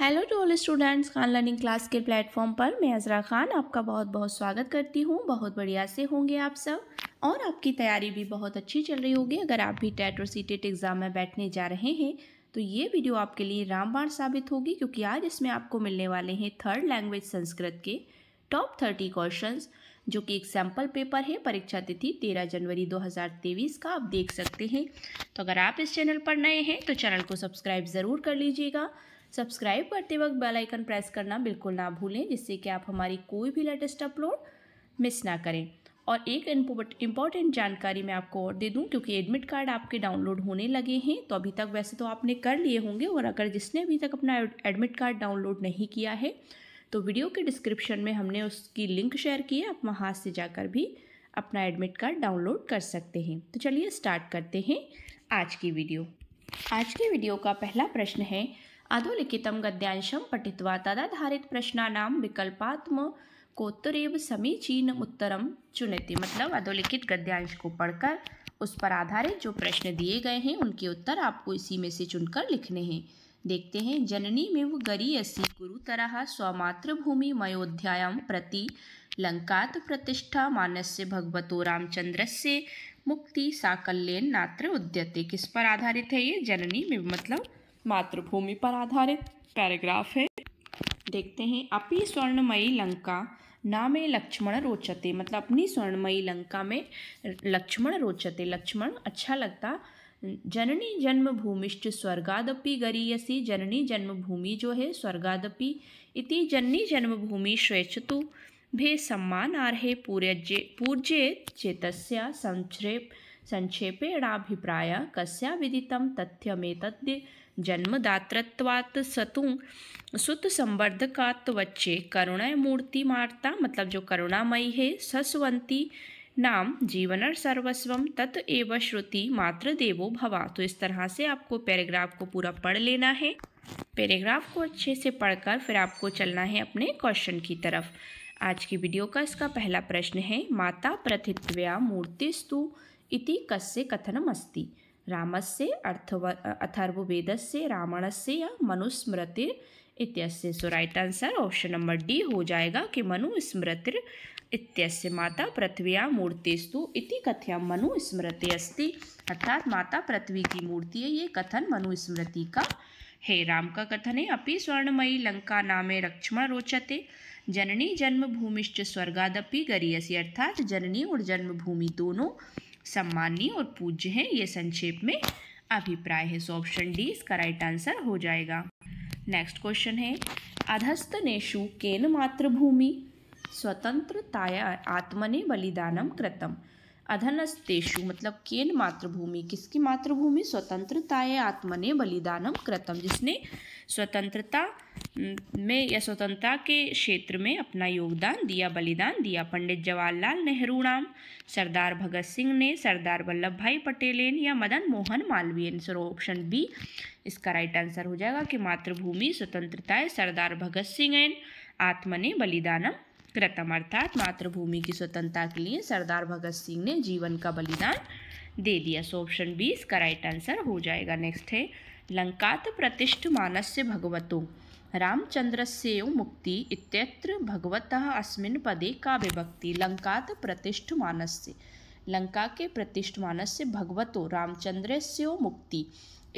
hello to all students Khan learning class के platform पर मैं अजरा खान आपका बहुत बहुत स्वागत करती हूँ बहुत बढ़िया से होंगे आप सब और आपकी तैयारी भी बहुत अच्छी चल रही होगी अगर आप भी टेट और सी एग्ज़ाम में बैठने जा रहे हैं तो ये वीडियो आपके लिए रामबाण साबित होगी क्योंकि आज इसमें आपको मिलने वाले हैं थर्ड लैंग्वेज संस्कृत के टॉप थर्टी क्वेश्चन जो कि एक सैम्पल पेपर है परीक्षा तिथि तेरह जनवरी तेईस का आप देख सकते हैं तो अगर आप इस चैनल पर नए हैं तो चैनल को सब्सक्राइब ज़रूर कर लीजिएगा सब्सक्राइब करते वक्त बेल आइकन प्रेस करना बिल्कुल ना भूलें जिससे कि आप हमारी कोई भी लेटेस्ट अपलोड मिस ना करें और एक इम्पॉर्टेंट जानकारी मैं आपको और दे दूं क्योंकि एडमिट कार्ड आपके डाउनलोड होने लगे हैं तो अभी तक वैसे तो आपने कर लिए होंगे और अगर जिसने अभी तक अपना एडमिट कार्ड डाउनलोड नहीं किया है तो वीडियो के डिस्क्रिप्शन में हमने उसकी लिंक शेयर की है आप वहाँ से जाकर भी अपना एडमिट कार्ड डाउनलोड कर सकते हैं तो चलिए स्टार्ट करते हैं आज की वीडियो आज की वीडियो का पहला प्रश्न है अधोलिखित गद्यांशं पठित्वा तदाधारित प्रश्नानां विकल्पात्मकोत्तरेव समीचीन उत्तर चुनती मतलब अधोलिखित गद्यांश को पढ़कर उस पर आधारित जो प्रश्न दिए गए हैं उनके उत्तर आपको इसी में से चुनकर लिखने हैं देखते हैं जननी में वो गरीयसी गुरुतरः स्वमातृभूमि मयोध्यायां प्रति लंकात प्रतिष्ठा मानस्य भगवतो रामचंद्र से मुक्ति साकल्यन नात्र उद्यते किस पर आधारित है ये जननी में मतलब मातृभूमि पर आधारित पैराग्राफ है देखते हैं अपी स्वर्णमयी लंका नामे लक्ष्मण रोचते मतलब अपनी स्वर्णमयी लंका में लक्ष्मण रोचते लक्ष्मण अच्छा लगता जननी जन्मभूमिश्च स्वर्गादपि गरीयसी जननी जन्मभूमि जो है स्वर्गादपि इति जननी जन्मभूमि श्रेचतु भे सम्मानार्हे पूर्यजे पूर्जे चेतस्या संक्षेप संक्षेपेणाभिप्राय कस्या विदितं तथ्यमेतद्य जन्मदातृत्वात् सतु सुत संवर्धकात्वच्चे करुणय मूर्ति मार्ता मतलब जो करुणामयी है सस्वंती नाम जीवन सर्वस्वम तत एव श्रुति मात्र देवो भवा तो इस तरह से आपको पैराग्राफ को पूरा पढ़ लेना है पैराग्राफ को अच्छे से पढ़कर फिर आपको चलना है अपने क्वेश्चन की तरफ आज की वीडियो का इसका पहला प्रश्न है माता प्रथित्व्या मूर्तिस्तु इति कस्य कथनमस्ति रामस्य अर्थव रावण से या मनुस्मृति इत्यस्य so right answer option number D हो जाएगा कि मनुस्मृतिर इत्यस्य माता पृथ्व्या मूर्तिस्तु इति कथ्या मनुस्मृति अस्ति अर्थात माता पृथ्वी की मूर्ति है ये कथन मनुस्मृति का हे राम का कथने अपि स्वर्णमयी लंका नामे लक्ष्मण रोचते जननी जन्मभूमिश्च स्वर्गादपि गरीयसी अर्थात जननी और जन्मभूमि दोनों सम्मानीय और पूज्य हैं ये संक्षेप में अभिप्राय है सो ऑप्शन डी इसका राइट आंसर हो जाएगा नेक्स्ट क्वेश्चन है अधस्तनेषु केन मातृभूमि स्वतंत्रताया आत्मने बलिदानम कृतम अधनस्तेषु मतलब केन मातृभूमि किसकी मातृभूमि स्वतंत्रताया आत्मने बलिदानम कृतम जिसने स्वतंत्रता में या स्वतंत्रता के क्षेत्र में अपना योगदान दिया बलिदान दिया पंडित जवाहरलाल नेहरू नाम सरदार भगत सिंह ने सरदार वल्लभ भाई पटेलेन या मदन मोहन मालवीय ने सर ऑप्शन बी इसका राइट आंसर हो जाएगा कि मातृभूमि स्वतंत्रता है सरदार भगत सिंह एन आत्मने बलिदानम कृतम अर्थात मातृभूमि की स्वतंत्रता के लिए सरदार भगत सिंह ने जीवन का बलिदान दे दिया सो ऑप्शन बी इसका राइट आंसर हो जाएगा नेक्स्ट है लङ्कात् प्रतिष्ठमानस्य भगवतो रामचन्द्रस्येव मुक्ति इत्यत्र भगवतः अस्मिन् पदे लंकात प्रतिष्ठ प्रतिष्ठमानस्य लंका के प्रतिष्ठमान से भगवतो रामचंद्र मुक्ति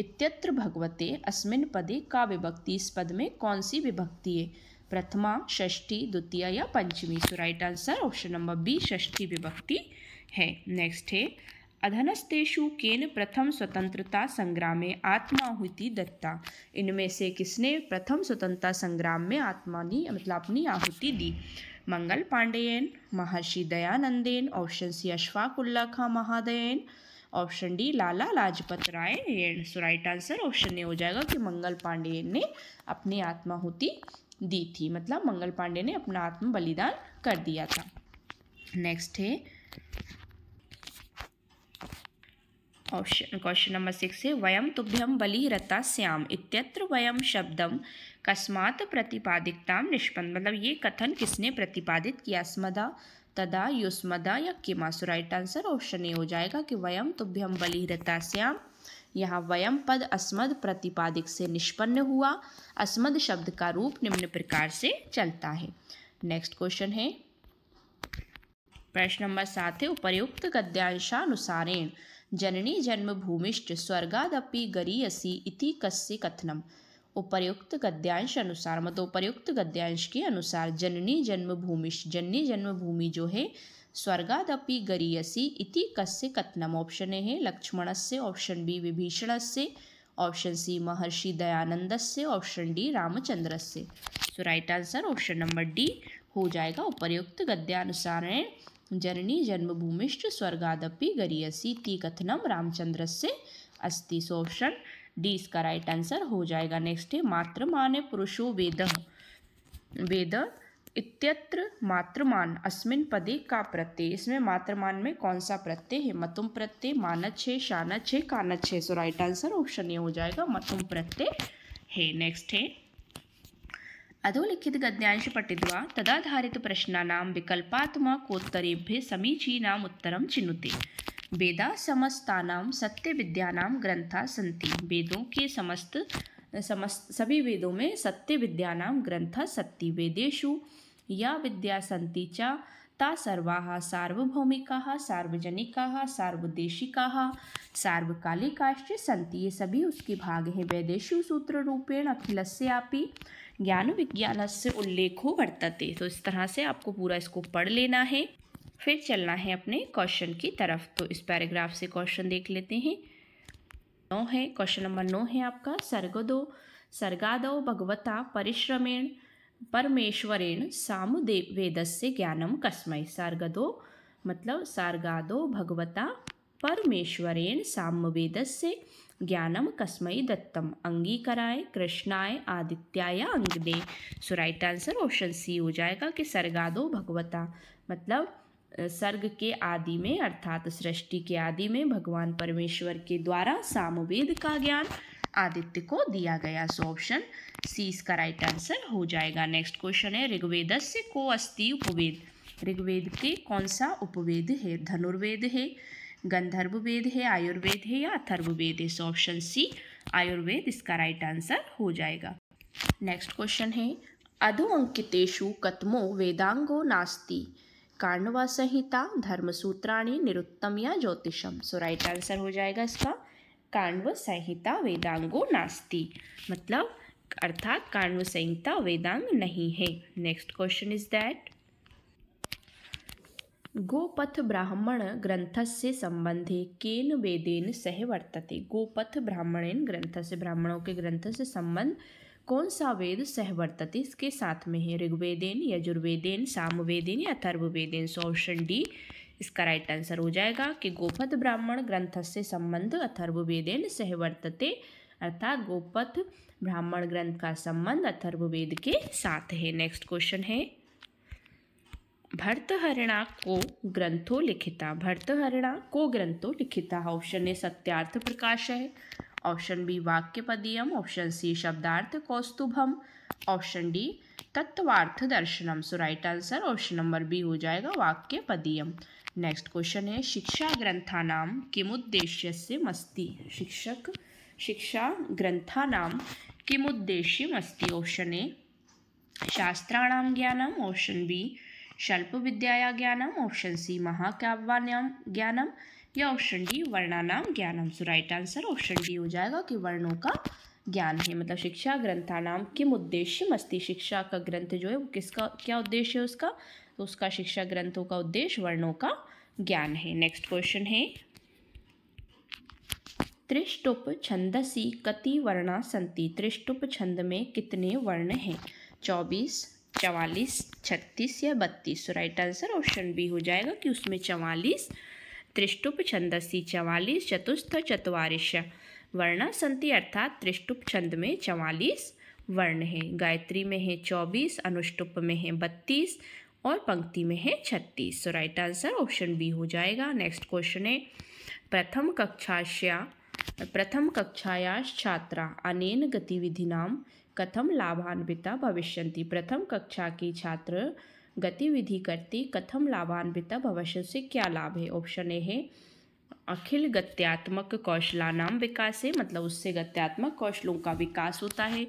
इत्यत्र भगवते अस्मिन् पदे का विभक्ति इस पद में कौन सी विभक्ति है प्रथमा षष्ठी द्वितीय या पंचमी so right answer option number B षष्ठी विभक्ति है नेक्स्ट है अधनस्तेषु केन प्रथम स्वतंत्रता संग्राम में आत्माहुति दत्ता इनमें से किसने प्रथम स्वतंत्रता संग्राम में आत्मानी मतलब अपनी आहुति दी मंगल पांडेयन महर्षि दयानंदेन ऑप्शन सी अशफाक उल्ला खां महादयन option D Lala Lajpat Rai and so right answer option A हो जाएगा कि मंगल पांडेयन ने अपनी आत्माहुति दी थी मतलब मंगल पांडे ने अपना आत्म बलिदान कर दिया था नेक्स्ट है ऑप्शन क्वेश्चन नंबर सिक्स है वयम तुभ्यम बली रता श्याम इत्यत्र वयम शब्दम कस्मात प्रतिपादिकता निष्पन्न मतलब ये कथन किसने प्रतिपादित किया स्मदा तदा युष्मदा या किमा so right answer option A हो जाएगा कि वयम तुभ्यम बली रता श्याम यहाँ वयम पद अस्मद प्रतिपादिक से निष्पन्न हुआ अस्मद शब्द का रूप निम्न प्रकार से चलता है नेक्स्ट क्वेश्चन है प्रश्न नंबर सात है उपर्युक्त गद्यांशानुसारेण जननी जन्मभूमिश्च स्वर्गादपि गरीयसी इति कस्य कथनम उपर्युक्त गद्यांश अनुसार मत उपर्युक्त गद्यांश के अनुसार जननी जन्मभूमिश जननी जन्मभूमि जो है स्वर्गादपि गरीयसी इति कस्य कथनम ऑप्शन ए है लक्ष्मण से ऑप्शन बी विभीषण से ऑप्शन सी महर्षि दयानंद से ऑप्शन डी रामचंद्र से तो right answer option number D हो जाएगा उपर्युक्त गद्यानुसार जननी जन्मभूमिश्च स्वर्गादपि गरीयसी ती कथनम रामचंद्र से अस्ति सो डी इसका राइट आंसर हो जाएगा नेक्स्ट है मातृमाने पुरुषो वेद वेद इत्यत्र मातृमान अस्मिन पदे का प्रत्यय इसमें मातृमान में कौन सा प्रत्यय है मतुम प्रत्यय मानच है शानच है कानच है सो राइट आंसर ऑप्शन ये हो जाएगा मतुम प्रत्यय है नेक्स्ट है गद्यांश तदाधारित तदाधारितप्रश्नानां विकल्पात्मकोत्तरेभ्य समीचीनाम् उत्तरं चिनुते वेदाः समस्तानां सत्यविद्यानां ग्रंथाः सन्ति वेदों के समस्त समस्त सभी वेदों में सत्य विद्यानां ग्रंथ सत्य वेदेशु या विद्या सन्ति च ता सर्वाः सार्वभौमिकाः सार्वजनिकाः सार्वदेशिकाः सार्वकालिकाश्च सन्ति ये सभी उसके भाग हैं वेदेशु सूत्र रूपेण अखिलस्यापि ज्ञान विज्ञान से उल्लेख हो वर्तते तो इस तरह से आपको पूरा इसको पढ़ लेना है फिर चलना है अपने क्वेश्चन की तरफ तो इस पैराग्राफ से क्वेश्चन देख लेते हैं नौ है क्वेश्चन नंबर नौ है आपका सर्गदो सर्गादो भगवता परिश्रमेण परमेश्वरेण वेद से ज्ञानम कस्मय सार्गदो मतलब सर्गादो भगवता परमेश्वरेण वेद से ज्ञानम कस्मयी दत्तम अंगीकराय कृष्णाय आदित्याय अंगदे so right answer option C हो जाएगा कि सर्गादो भगवता मतलब सर्ग के आदि में अर्थात सृष्टि के आदि में भगवान परमेश्वर के द्वारा सामवेद का ज्ञान आदित्य को दिया गया सो ऑप्शन सी इसका राइट आंसर हो जाएगा नेक्स्ट क्वेश्चन है ऋग्वेद से को अस्थि उपवेद ऋग्वेद के कौन सा उपवेद है धनुर्वेद है गंधर्व वेद है आयुर्वेद है या वेद है सो ऑप्शन सी आयुर्वेद इसका राइट आंसर हो जाएगा नेक्स्ट क्वेश्चन है अधो अंकितेशु कत्मो वेदांगो नास्ति कार्णवा संहिता धर्मसूत्राणी निरुत्तम या ज्योतिषम सो राइट आंसर हो जाएगा इसका काण्व संहिता वेदांगो नास्ति मतलब अर्थात काण्व संहिता वेदांग नहीं है next question is that Gopatha Brahmana से सम्बन्धे केन वेदेन सह वर्तते गोपथ ग्रंथ से ब्राह्मणों के ग्रंथ से संबंध कौन सा वेद सह वर्तते इसके साथ में है ऋग्वेदेन यजुर्वेदेन सामवेदेन या अथर्ववेदेन सो डी इसका राइट आंसर हो जाएगा कि गोपथ ब्राह्मण ग्रंथ से संबंध अथर्ववेदेन सह वर्तते अर्थात गोपथ ब्राह्मण ग्रंथ का संबंध अथर्ववेद के साथ है नेक्स्ट क्वेश्चन है भर्तहरणा को ग्रंथो लिखिता भर्तहरणा को ग्रंथो लिखिता ऑप्शन ए सत्यार्थ प्रकाश है ऑप्शन बी वाक्य ऑप्शन सी शब्दार्थ कौस्तुभम ऑप्शन डी तत्वार्थ दर्शनम so right answer option number B हो जाएगा वाक्य पदीयम नेक्स्ट क्वेश्चन है शिक्षा ग्रंथानाम उद्देश्य से मस्ती शिक्षक शिक्षा ग्रंथानाम उद्देश्य अस्ति ऑप्शन ए शास्त्राणाम ज्ञानम ऑप्शन बी शल्प विद्याया ज्ञानम ऑप्शन सी महाकाव्यान्यम ज्ञानम या ऑप्शन डी वर्णानाम ज्ञानम so right answer option D हो जाएगा कि वर्णों का ज्ञान है मतलब शिक्षा ग्रंथानाम किम उद्देश्य मस्ती शिक्षा का ग्रंथ जो है वो किसका क्या उद्देश्य है उसका तो उसका शिक्षा ग्रंथों का उद्देश्य वर्णों का ज्ञान है नेक्स्ट क्वेश्चन है त्रिष्टुप छंदसी कति वर्णा संति त्रिष्टुप छंद में कितने वर्ण हैं चौबीस चवालीस छत्तीस या बत्तीस तो राइट आंसर ऑप्शन बी हो जाएगा कि उसमें चवालीस त्रिष्टुप छंदसी चवालीस चतुस्थ चतवारिश वर्ण संति अर्थात त्रिष्टुप छंद में चवालीस वर्ण है गायत्री में है चौबीस अनुष्टुप में है बत्तीस और पंक्ति में है छत्तीस तो राइट आंसर ऑप्शन बी हो जाएगा नेक्स्ट क्वेश्चन है प्रथम कक्षाश्या प्रथम कक्षायाश छात्रा अनेन नाम कथम लाभान्विता भविष्य प्रथम कक्षा की छात्र गतिविधि करती कथम लाभान्विता भविष्य से क्या लाभ है ऑप्शन ए है अखिल गत्यात्मक कौशलानाम विकास है मतलब उससे गत्यात्मक कौशलों का विकास होता है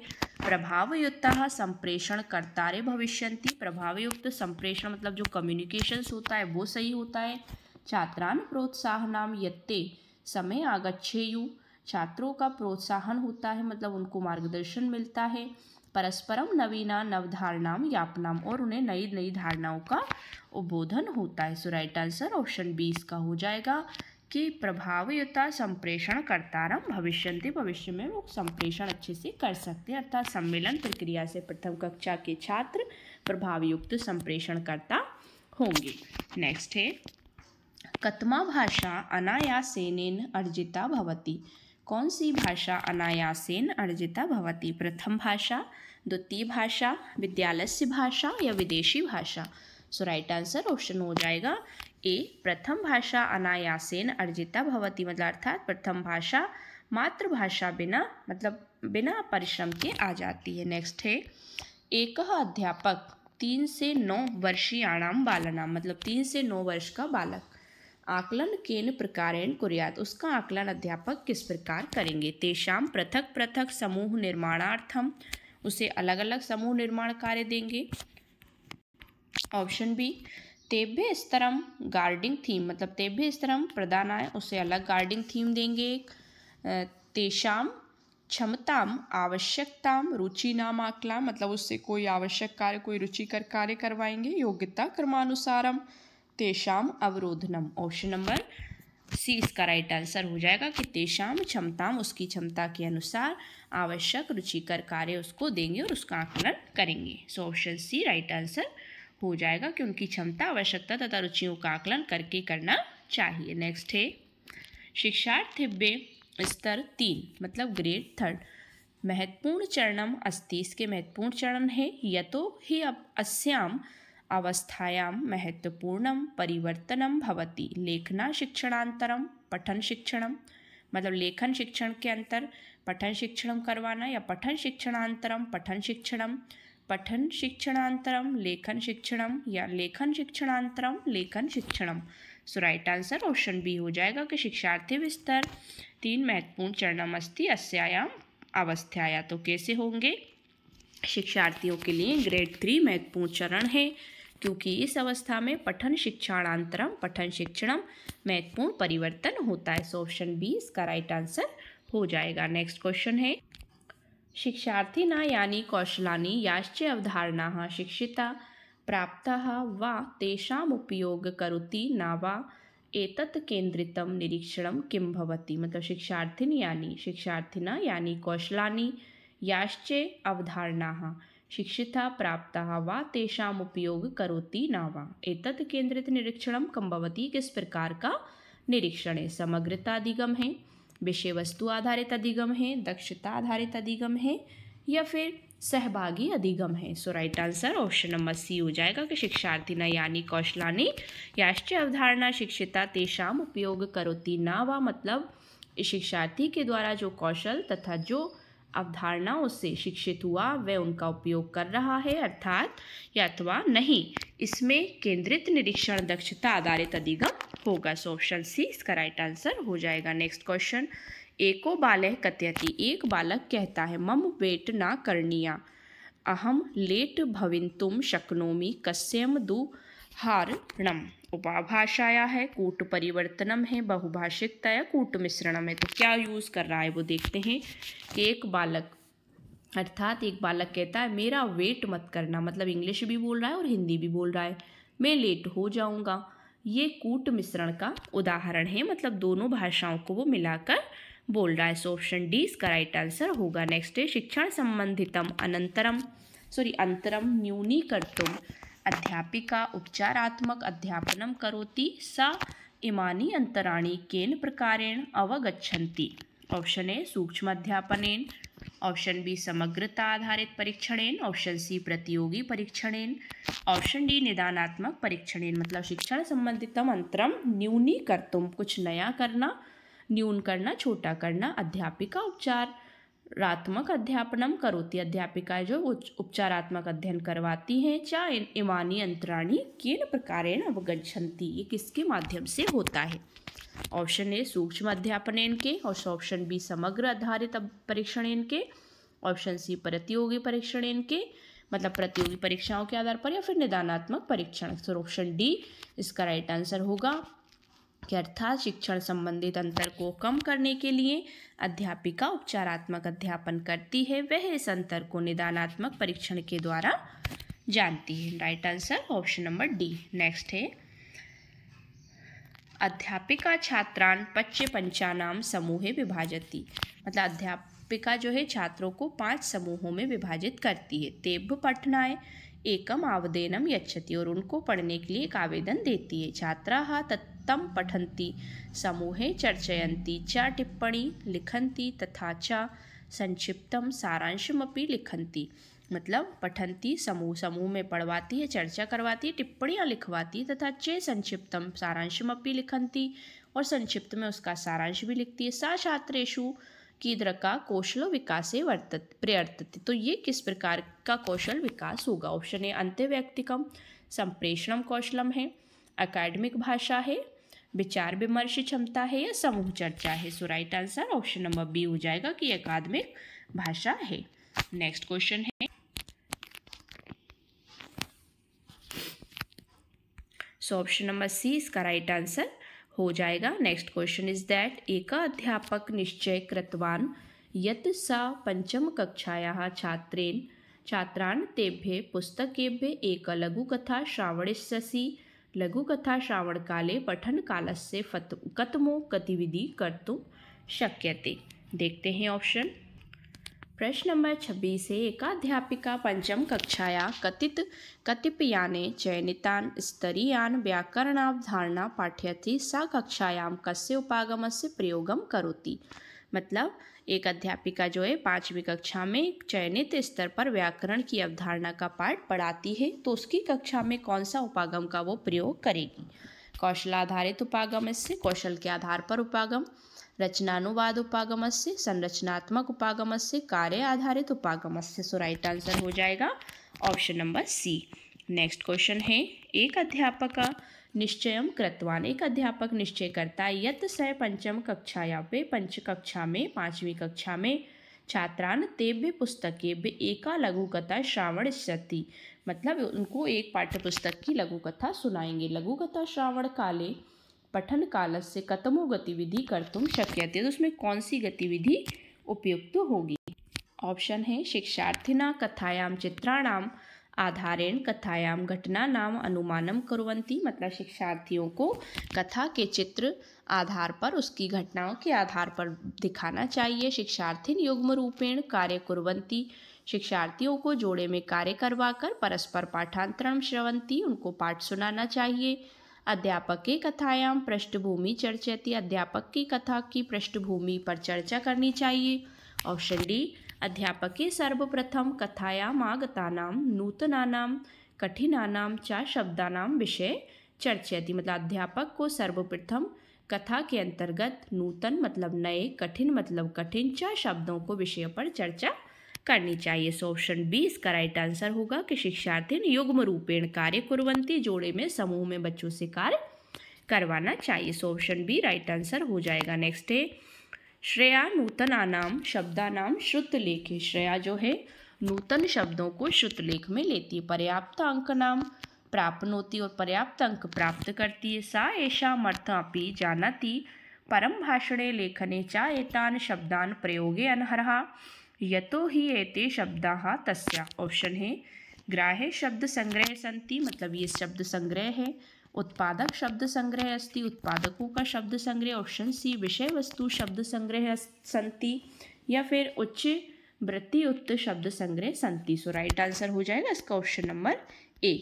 प्रभावयुक्ता संप्रेषण रे भविष्य प्रभावयुक्त संप्रेषण मतलब जो कम्युनिकेशन होता है वो सही होता है छात्रान प्रोत्साहनाम यत्ते समय आगछेयु छात्रों का प्रोत्साहन होता है मतलब उनको मार्गदर्शन मिलता है परस्परम नवीना नवधारणाम यापनाम और उन्हें नई नई धारणाओं का उद्बोधन होता है so right answer option B इसका हो जाएगा कि प्रभावयुता संप्रेषण करता भविष्य भविष्य में वो संप्रेषण अच्छे से कर सकते हैं अर्थात सम्मेलन प्रक्रिया से प्रथम कक्षा के छात्र प्रभावयुक्त संप्रेषण करता होंगे नेक्स्ट है कतमा भाषा अनायासेन अर्जिता भवती कौन सी भाषा अनायासेन अर्जिता भवती प्रथम भाषा द्वितीय भाषा विद्यालय भाषा या विदेशी भाषा सो राइट आंसर ऑप्शन हो जाएगा ए प्रथम भाषा अनायासेन अर्जिता भवती मतलब अर्थात प्रथम भाषा मातृभाषा बिना मतलब बिना परिश्रम के आ जाती है नेक्स्ट है एक अध्यापक तीन से नौ वर्षीयाणाम बालना मतलब तीन से नौ वर्ष का बालक आकलन केन प्रकारेण कुरियात उसका आकलन अध्यापक किस प्रकार करेंगे तेषाम पृथक पृथक समूह निर्माणार्थम उसे अलग अलग समूह निर्माण कार्य देंगे ऑप्शन बी तेभ्य स्तरम गार्डिंग थीम मतलब तेभ्य स्तरम प्रदान आए उसे अलग गार्डिंग थीम देंगे तेषाम क्षमताम आवश्यकताम रुचि नाम आकलन मतलब उससे कोई आवश्यक कार्य कोई रुचिकर कार्य करवाएंगे योग्यता क्रमानुसारम तेषाम अवरोधनम ऑप्शन नंबर सी इसका राइट आंसर हो जाएगा कि तेषाम क्षमताम उसकी क्षमता के अनुसार आवश्यक रुचिकर कार्य उसको देंगे और उसका आकलन करेंगे so option C right answer हो जाएगा कि उनकी क्षमता आवश्यकता तथा रुचियों का आकलन करके करना चाहिए नेक्स्ट है शिक्षार्थिव्य स्तर तीन मतलब ग्रेड थर्ड महत्वपूर्ण चरणम अस्ति इसके महत्वपूर्ण चरण है तो ही अब अस्याम अवस्थायां महत्वपूर्णं परिवर्तनं भवति पठन शिक्षण मतलब लेखन शिक्षण के अंतर पठन शिक्षण करवाना या पठन शिक्षणांतरम पठन शिक्षण पठन शिक्षणांतरम लेखन शिक्षण या लेखन शिक्षणांतरम लेखन शिक्षणम so right answer option B हो जाएगा कि शिक्षार्थी विस्तर तीन महत्वपूर्ण चरणम अस्थि अस्यायाम अवस्थाया तो कैसे होंगे शिक्षार्थियों के लिए ग्रेड थ्री महत्वपूर्ण चरण है क्योंकि इस अवस्था में पठन शिक्षाणांतरम पठन शिक्षणम महत्वपूर्ण परिवर्तन होता है सो ऑप्शन बी इसका राइट आंसर हो जाएगा नेक्स्ट क्वेश्चन है शिक्षार्थी ना यानी कौशलानी याश्च अवधारणा शिक्षिता प्राप्त व तेषा उपयोग करोति न वा एतत् केंद्रितम निरीक्षण किम भवती मतलब शिक्षार्थिन यानी शिक्षार्थिना यानी कौशलानी याश्चे अवधारणा शिक्षिता प्राप्त वा तेषा उपयोग करोती न वा एतत् केंद्रित कम बवती किस प्रकार का निरीक्षण है समग्रता अधिगम है विषय वस्तु आधारित अधिगम है दक्षता आधारित अधिगम है या फिर सहभागी अधिगम है so right answer option number C हो जाएगा कि शिक्षार्थी यानी कौशलानी याश्च अवधारणा शिक्षिता तेषाम उपयोग करोती ना वा मतलब शिक्षार्थी के द्वारा जो कौशल तथा जो अवधारणाओं से शिक्षित हुआ वह उनका उपयोग कर रहा है अर्थात या अथवा नहीं इसमें केंद्रित निरीक्षण दक्षता आधारित अधिगम होगा सो ऑप्शन सी इसका राइट आंसर हो जाएगा नेक्स्ट क्वेश्चन एको बाल कथयति एक बालक कहता है मम वेट ना करनिया अहम लेट भविंतुम शक्नोमी कस्यम दुहारणम उपाभाषाया है कूट परिवर्तनम है बहुभाषिकता या कूट मिश्रणम है तो क्या यूज़ कर रहा है वो देखते हैं कि एक बालक अर्थात एक बालक कहता है मेरा वेट मत करना मतलब इंग्लिश भी बोल रहा है और हिंदी भी बोल रहा है मैं लेट हो जाऊंगा ये कूट मिश्रण का उदाहरण है मतलब दोनों भाषाओं को वो मिलाकर बोल रहा है सो ऑप्शन डी इसका राइट आंसर होगा नेक्स्ट है शिक्षण संबंधितम अनंतरम सॉरी अंतरम न्यूनीकर्तुम अध्यापिका उपचारात्मक अध्यापन करोति सा इमानी अंतरा केन प्रकारेण अवगछति ऑप्शन ए सूक्ष्म अध्यापन ऑप्शन बी समग्रता आधारित परीक्षणेन ऑप्शन सी प्रतियोगी परीक्षणेन ऑप्शन डी निदानात्मक परीक्षणेन मतलब शिक्षण संबंधित अंतरम न्यूनीकर्तुम कुछ नया करना न्यून करना छोटा करना अध्यापिका उपचार उपचारात्मक अध्यापनम करोती अध्यापिकाएं जो उपचारात्मक अध्ययन करवाती हैं चाहे इमानी अंतराणी किन प्रकारेण अवगछंती ये किसके माध्यम से होता है ऑप्शन ए सूक्ष्म अध्यापन के और ऑप्शन बी समग्र आधारित परीक्षण के ऑप्शन सी प्रतियोगी परीक्षण के मतलब प्रतियोगी परीक्षाओं के आधार पर या फिर निदानात्मक परीक्षण सर ऑप्शन डी इसका राइट आंसर होगा कि अर्थात शिक्षण संबंधित अंतर को कम करने के लिए अध्यापिका उपचारात्मक अध्यापन करती है वह इस अंतर को निदानात्मक परीक्षण के द्वारा जानती है right answer option number D next है अध्यापिका छात्रान पच्चे पंचानाम समूह विभाजती मतलब अध्यापिका जो है छात्रों को पांच समूहों में विभाजित करती है तेभ पठनाएँ एकम आवेदनम यच्छति और उनको पढ़ने के लिए एक आवेदन देती है छात्रा तत् तम पठन्ति समूहे चर्चय च टिप्पणी लिखती तथा च संक्षिप्त सारांशमी लिखती मतलब पठंती समूह समूह में पढ़वाती है चर्चा करवाती है टिप्पणियाँ लिखवाती तथा चे संक्षिप्तम सारांशमी लिखती और संक्षिप्त में उसका सारांश भी लिखती है सा छात्रेशु का कौशल विकास वर्तत प्रवर्तित तो ये किस प्रकार का कौशल विकास होगा ऑप्शन ए अंत्य व्यक्तिकम संप्रेषणम कौशलम है अकाडमिक भाषा है विचार विमर्श क्षमता है या समूह चर्चा है so right answer option number B हो जाएगा कि अकादमिक भाषा है नेक्स्ट क्वेश्चन है सो ऑप्शन नंबर सी इसका राइट आंसर हो जाएगा नेक्स्ट क्वेश्चन इज दैट एक अध्यापक निश्चय कृतवान यत सा पंचम कक्षाया छात्रेन छात्रान तेभ्य पुस्तकेभ्य एक लघुकथा श्रावणिष्यसी लघुकथा पठन काल फत कतमो गतिविधि कर्तुं शक्यते देखते हैं ऑप्शन प्रश्न नंबर छब्बीस है एकाध्यापिका पंचम कक्षाया कथित कतिपयाने चयनितान स्तरीयान व्याकरणावधारणा पाठ्यते सा कक्षायाम कस्य से प्रयोग करोती मतलब एक अध्यापिका जो है पाँचवीं कक्षा में चयनित स्तर पर व्याकरण की अवधारणा का पाठ पढ़ाती है तो उसकी कक्षा में कौन सा उपागम का वो प्रयोग करेगी कौशल आधारित उपागम इससे कौशल के आधार पर उपागम रचनानुवाद उपागम से संरचनात्मक उपागम से कार्य आधारित उपागम से सो राइट आंसर हो जाएगा option number C next question है एक अध्यापक का निश्चय कृतवान एक अध्यापक निश्चय करता है यत स पंचम कक्षाया वे पंच कक्षा में पाँचवीं कक्षा में छात्रान तेभ्य भी एका लघु कथा श्रावण सती मतलब उनको एक पाठ्य पुस्तक की लघु कथा सुनाएंगे लघु कथा श्रावण काले पठन काल से कतमो गतिविधि कर तुम शक्यते तो उसमें कौन सी गतिविधि उपयुक्त होगी ऑप्शन है शिक्षार्थिना कथायाम चित्राणाम आधारेण कथायाम घटना नाम अनुमानम करवंती मतलब शिक्षार्थियों को कथा के चित्र आधार पर उसकी घटनाओं के आधार पर दिखाना चाहिए शिक्षार्थी युग्म रूपेण कार्य कुरंती शिक्षार्थियों को जोड़े में कार्य करवाकर परस्पर पाठांतरण श्रवंती उनको पाठ सुनाना चाहिए अध्यापक की कथायाम पृष्ठभूमि चर्चयती अध्यापक की कथा की पृष्ठभूमि पर चर्चा करनी चाहिए ऑप्शन डी अध्यापके सर्वप्रथम कथायाम आगतानां नूतनानां कठिनानां च शब्दानां विषय चर्चयति मतलब अध्यापक को सर्वप्रथम कथा के अंतर्गत नूतन मतलब नए कठिन मतलब कठिन च शब्दों को विषय पर चर्चा करनी चाहिए सो ऑप्शन बी इसका राइट आंसर होगा कि शिक्षार्थी युग्म रूपेण कार्य कुरवंती जोड़े में समूह में बच्चों से कार्य करवाना चाहिए so option B right answer हो जाएगा नेक्स्ट है श्रेया नूतनानाम शब्दानाम श्रुतलेखे श्रेया जो है नूतन शब्दों को श्रुतलेख में लेती है पर्याप्त अंक नाम होती और पर्याप्त अंक प्राप्त करती है सा ऐशा मर्थापि जानती परम भाषणे लेखने चा एतान शब्दान प्रयोगे अनहरहा यतो ही एते शब्दा तस्या ऑप्शन है ग्राह्य शब्द संग्रह संति मतलब ये शब्द संग्रह है उत्पादक शब्द संग्रह अस्ति उत्पादकों का शब्द संग्रह ऑप्शन सी विषय वस्तु शब्द संग्रह संति या फिर उच्च उत्त शब्द संग्रह संति सो राइट आंसर हो जाएगा इसका ऑप्शन नंबर ए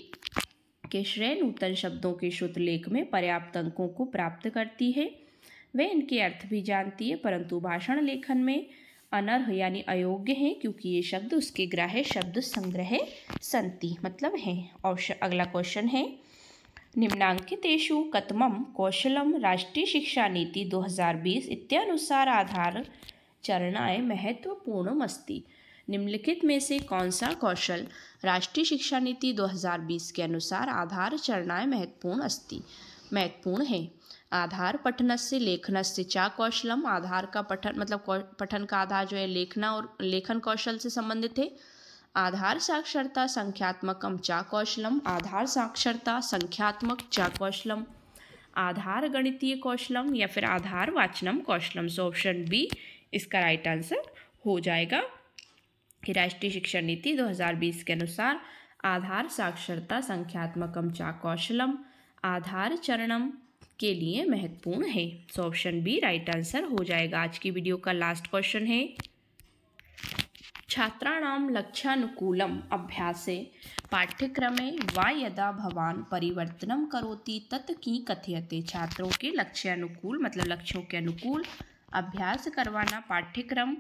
के श्रेय नूतन शब्दों के शुद्ध लेख में पर्याप्त अंकों को प्राप्त करती है वे इनके अर्थ भी जानती है परंतु भाषण लेखन में अनर्ह यानी अयोग्य हैं क्योंकि ये शब्द उसके ग्राह्य शब्द संग्रह संति मतलब हैं ऑप्शन अगला क्वेश्चन है निम्नांकितेषु कथम कौशलम राष्ट्रीय शिक्षा नीति 2020 इत्यानुसार आधार चरणाएं महत्वपूर्ण निम्नलिखित में से कौन सा कौशल राष्ट्रीय शिक्षा नीति 2020 के अनुसार आधार चरणाएं महत्वपूर्ण अस्ति महत्वपूर्ण है आधार पठन से लेखन से चा कौशलम आधार का पठन मतलब पठन का आधार जो है लेखना और लेखन कौशल से संबंधित है आधार साक्षरता संख्यात्मकम चा कौशलम आधार साक्षरता संख्यात्मक चा कौशलम आधार गणितीय कौशलम या फिर आधार वाचनम कौशलम सो ऑप्शन बी इसका राइट आंसर हो जाएगा कि राष्ट्रीय शिक्षा नीति 2020 के अनुसार आधार साक्षरता संख्यात्मकम चा कौशलम आधार चरणम के लिए महत्वपूर्ण है so option B right answer हो जाएगा आज की वीडियो का लास्ट क्वेश्चन है छात्राण लक्ष्यानुकूल अभ्यास पाठ्यक्रमे वा यदा भवान परिवर्तन करोति तत् की कथ्यते छात्रों के लक्ष्यानुकूल मतलब लक्ष्यों के अनुकूल अभ्यास करवाना पाठ्यक्रम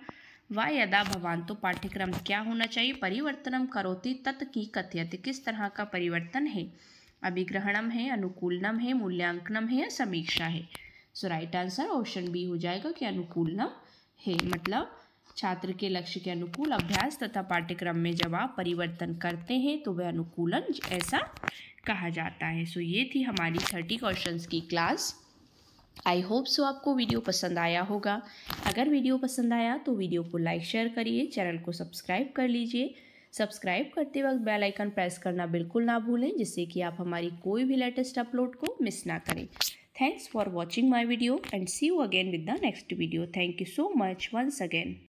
व यदा भवान तो पाठ्यक्रम क्या होना चाहिए परिवर्तनम करोति तत् की कथ्यते किस तरह का परिवर्तन है अभिग्रहणम है अनुकूलनम है मूल्यांकनम है या समीक्षा है so right answer option B हो जाएगा कि अनुकूलनम है मतलब छात्र के लक्ष्य के अनुकूल अभ्यास तथा पाठ्यक्रम में जब आप परिवर्तन करते हैं तो वह अनुकूलन ऐसा कहा जाता है सो ये थी हमारी थर्टी क्वेश्चंस की क्लास आई होप सो आपको वीडियो पसंद आया होगा अगर वीडियो पसंद आया तो वीडियो को लाइक शेयर करिए चैनल को सब्सक्राइब कर लीजिए सब्सक्राइब करते वक्त बेल आइकन प्रेस करना बिल्कुल ना भूलें जिससे कि आप हमारी कोई भी लेटेस्ट अपलोड को मिस ना करें thanks for watching my video and see you again with the next video thank you so much once again